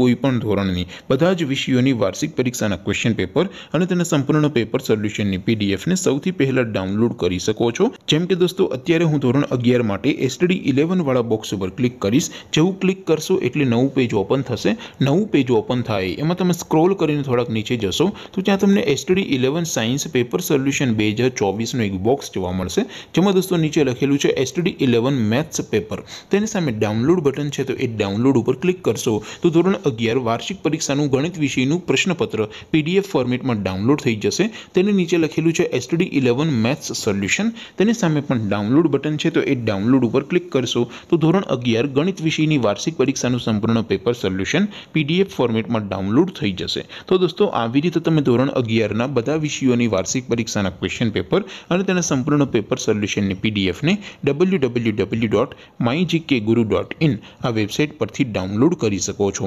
કોઈપણ ધોરણની બધા જ વિષયોની વાર્ષિક પરીક્ષાના ક્વેશ્ચન પેપર અને તેના સંપૂર્ણ પેપર સોલ્યુશનની પીડીએફને સૌથી પહેલાં ડાઉનલોડ કરી શકો છો જેમ કે દોસ્તો અત્યારે હું ધોરણ અગિયાર માટે એસટીડી ઇલેવનવાળા બોક્સ ઉપર ક્લિક કરીશ જેવું ક્લિક કરશો એટલે નવું પેજ ઓપન થશે નવું પેજ ઓપન થાય એમાં તમે સ્ક્રોલ કરીને થોડાક નીચે જશો તો ત્યાં તમને STD eleven science paper solution બે હજાર ચોવીસનો એક બોક્સ જોવા મળશે જેમાં દોસ્તો નીચે લખેલું છે એસટડી ઇલેવન મેથ્સ પેપર તેની સામે ડાઉનલોડ બટન છે તો એ ડાઉનલોડ ઉપર ક્લિક કરશો તો ધોરણ અગિયાર વાર્ષિક પરીક્ષાનું ગણિત વિષયનું પ્રશ્નપત્ર પીડીએફ ફોર્મેટમાં ડાઉનલોડ થઈ જશે તેની નીચે લખેલું છે એસટીડી ઇલેવન મેથ્સ સોલ્યુશન તેની સામે પણ ડાઉનલોડ બટન છે તો એ ડાઉનલોડ ઉપર ક્લિક કરશો તો ધોરણ અગિયાર ગણિત વિષયની વાર્ષિક પરીક્ષાનું સંપૂર્ણ પેપર સોલ્યુશન પીડીએફ ફોર્મેટમાં ડાઉનલોડ થઈ જશે તો દોસ્તો આવી રીતે તમે ધોરણ અગિયારના બધા વિષયોની વાર્ષિક પરીક્ષાના ક્વેશ્ચન પેપર અને તેના સંપૂર્ણ પેપર સોલ્યુશનની પીડીએફને W W W dot my GK guru dot in આ વેબસાઇટ પરથી ડાઉનલોડ કરી શકો છો